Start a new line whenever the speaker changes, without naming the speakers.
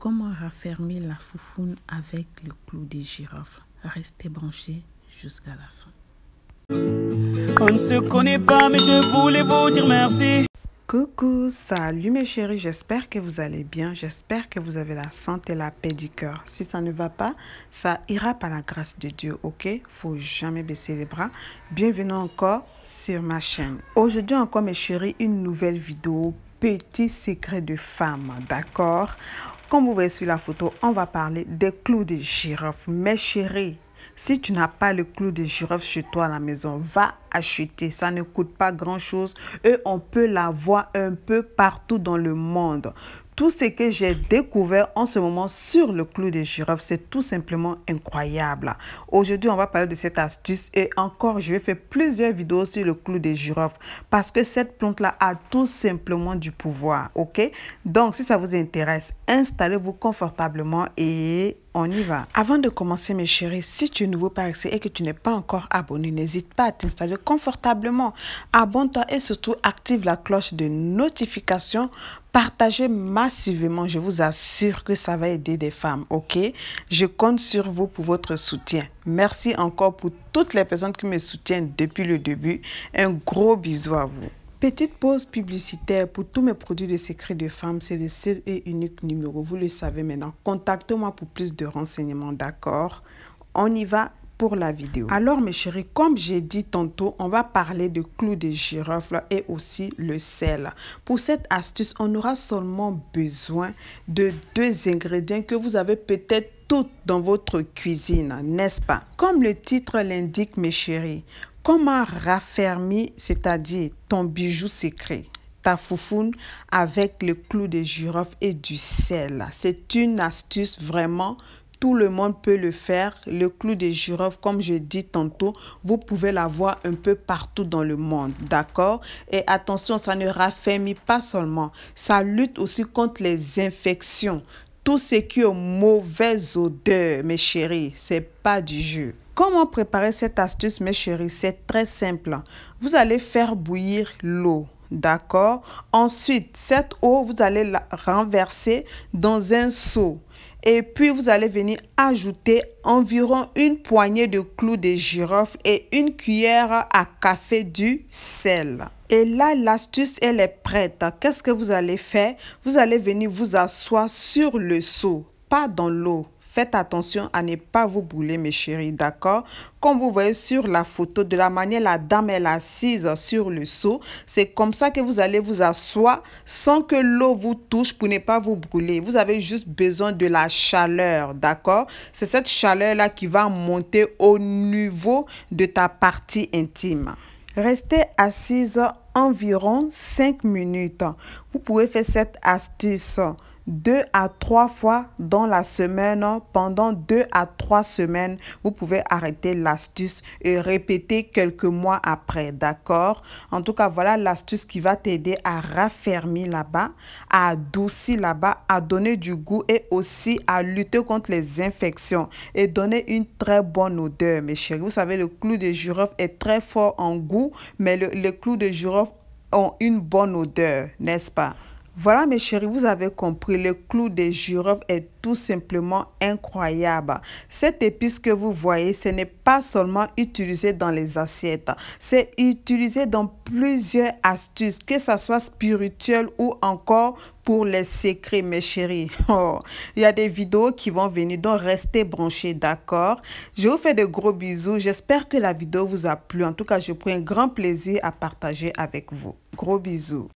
Comment raffermer la foufoune avec le clou des girafes. Restez branchés jusqu'à la fin. On ne se connaît pas, mais je voulais vous dire merci. Coucou, salut mes chéris, j'espère que vous allez bien, j'espère que vous avez la santé et la paix du cœur. Si ça ne va pas, ça ira par la grâce de Dieu, ok Faut jamais baisser les bras. Bienvenue encore sur ma chaîne. Aujourd'hui encore mes chéris, une nouvelle vidéo, petit secret de femme, d'accord comme vous voyez sur la photo, on va parler des clous de girofle. Mes chéris, si tu n'as pas le clou de girofle chez toi à la maison, va acheter. Ça ne coûte pas grand-chose et on peut l'avoir un peu partout dans le monde tout ce que j'ai découvert en ce moment sur le clou des girofle, c'est tout simplement incroyable. Aujourd'hui, on va parler de cette astuce et encore, je vais faire plusieurs vidéos sur le clou des girofle parce que cette plante-là a tout simplement du pouvoir, ok? Donc, si ça vous intéresse, installez-vous confortablement et on y va. Avant de commencer mes chéris, si tu es nouveau par ici et que tu n'es pas encore abonné, n'hésite pas à t'installer confortablement. Abonne-toi et surtout active la cloche de notification partagez massivement. Je vous assure que ça va aider des femmes, ok? Je compte sur vous pour votre soutien. Merci encore pour toutes les personnes qui me soutiennent depuis le début. Un gros bisou à vous. Petite pause publicitaire pour tous mes produits de secrets de femmes, c'est le seul et unique numéro, vous le savez maintenant. Contactez-moi pour plus de renseignements, d'accord On y va la vidéo. Alors mes chéris, comme j'ai dit tantôt, on va parler de clous de girofle et aussi le sel. Pour cette astuce, on aura seulement besoin de deux ingrédients que vous avez peut-être toutes dans votre cuisine, n'est-ce pas Comme le titre l'indique mes chéris, comment raffermir, c'est-à-dire ton bijou secret ta foufoune avec le clou de girofle et du sel. C'est une astuce vraiment tout le monde peut le faire. Le clou des girofle, comme je dis tantôt, vous pouvez l'avoir un peu partout dans le monde. D'accord Et attention, ça ne raffermit pas seulement. Ça lutte aussi contre les infections. Tout ce qui est mauvaise odeur, mes chéris, c'est pas du jeu. Comment préparer cette astuce, mes chéris C'est très simple. Vous allez faire bouillir l'eau. D'accord Ensuite, cette eau, vous allez la renverser dans un seau et puis, vous allez venir ajouter environ une poignée de clous de girofle et une cuillère à café du sel. Et là, l'astuce, elle est prête. Qu'est-ce que vous allez faire Vous allez venir vous asseoir sur le seau, pas dans l'eau. Faites attention à ne pas vous brûler, mes chéris, d'accord Comme vous voyez sur la photo, de la manière la dame est assise sur le seau, c'est comme ça que vous allez vous asseoir sans que l'eau vous touche pour ne pas vous brûler. Vous avez juste besoin de la chaleur, d'accord C'est cette chaleur-là qui va monter au niveau de ta partie intime. Restez assise environ 5 minutes. Vous pouvez faire cette astuce deux à trois fois dans la semaine, pendant deux à trois semaines, vous pouvez arrêter l'astuce et répéter quelques mois après, d'accord En tout cas, voilà l'astuce qui va t'aider à raffermir là-bas, à adoucir là-bas, à donner du goût et aussi à lutter contre les infections et donner une très bonne odeur, mes chers. Vous savez, le clou de girofle est très fort en goût, mais le, clou de girofle ont une bonne odeur, n'est-ce pas voilà mes chéris, vous avez compris, le clou des girofes est tout simplement incroyable. Cette épice que vous voyez, ce n'est pas seulement utilisé dans les assiettes, c'est utilisé dans plusieurs astuces, que ce soit spirituel ou encore pour les secrets, mes chéris. Oh, il y a des vidéos qui vont venir, donc restez branchés, d'accord Je vous fais de gros bisous. J'espère que la vidéo vous a plu. En tout cas, je prends un grand plaisir à partager avec vous. Gros bisous.